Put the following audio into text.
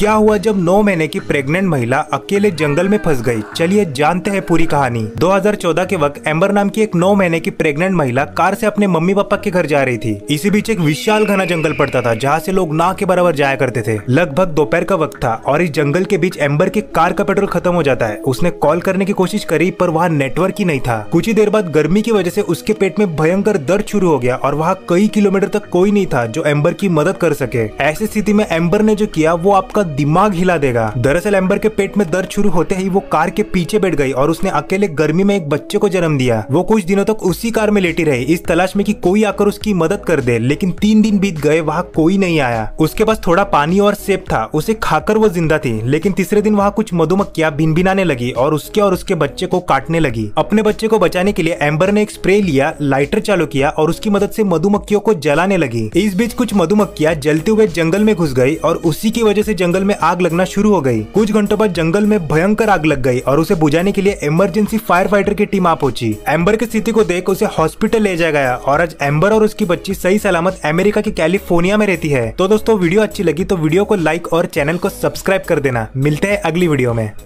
क्या हुआ जब 9 महीने की प्रेग्नेंट महिला अकेले जंगल में फंस गई चलिए जानते हैं पूरी कहानी 2014 के वक्त एम्बर नाम की एक 9 महीने की प्रेग्नेंट महिला कार से अपने मम्मी पापा के घर जा रही थी इसी बीच एक विशाल घना जंगल पड़ता था जहाँ से लोग ना के बराबर जाया करते थे लगभग दोपहर का वक्त था और इस जंगल के बीच एम्बर की कार का पेट्रोल खत्म हो जाता है उसने कॉल करने की कोशिश करी पर वहाँ नेटवर्क ही नहीं था कुछ ही देर बाद गर्मी की वजह से उसके पेट में भयंकर दर्द शुरू हो गया और वहाँ कई किलोमीटर तक कोई नहीं था जो एम्बर की मदद कर सके ऐसी स्थिति में एम्बर ने जो किया वो आपका दिमाग हिला देगा दरअसल एम्बर के पेट में दर्द शुरू होते ही वो कार के पीछे बैठ गई और उसने अकेले गर्मी में एक बच्चे को जन्म दिया वो कुछ दिनों तक उसी कार में लेटी रही इस तलाश में कि कोई आकर उसकी मदद कर दे लेकिन तीन दिन बीत गए वहाँ कोई नहीं आया उसके पास थोड़ा पानी और सेब था उसे खाकर वो जिंदा थी लेकिन तीसरे दिन वहाँ कुछ भिन भिनभिनाने लगी और उसके और उसके बच्चे को काटने लगी अपने बच्चे को बचाने के लिए एम्बर ने एक स्प्रे लिया लाइटर चालू किया और उसकी मदद से मधुमक्खियों को जलाने लगी इस बीच कुछ मधुमक्खियां जलते हुए जंगल में घुस गई और उसी की वजह से जंगल जंगल में आग लगना शुरू हो गई कुछ घंटों बाद जंगल में भयंकर आग लग गई और उसे बुझाने के लिए इमरजेंसी फायर फाइटर की टीम आ पहुंची एम्बर की स्थिति को देख उसे हॉस्पिटल ले जाया गया और आज एम्बर और उसकी बच्ची सही सलामत अमेरिका के कैलिफोर्निया में रहती है तो दोस्तों वीडियो अच्छी लगी तो वीडियो को लाइक और चैनल को सब्सक्राइब कर देना मिलते हैं अगली वीडियो में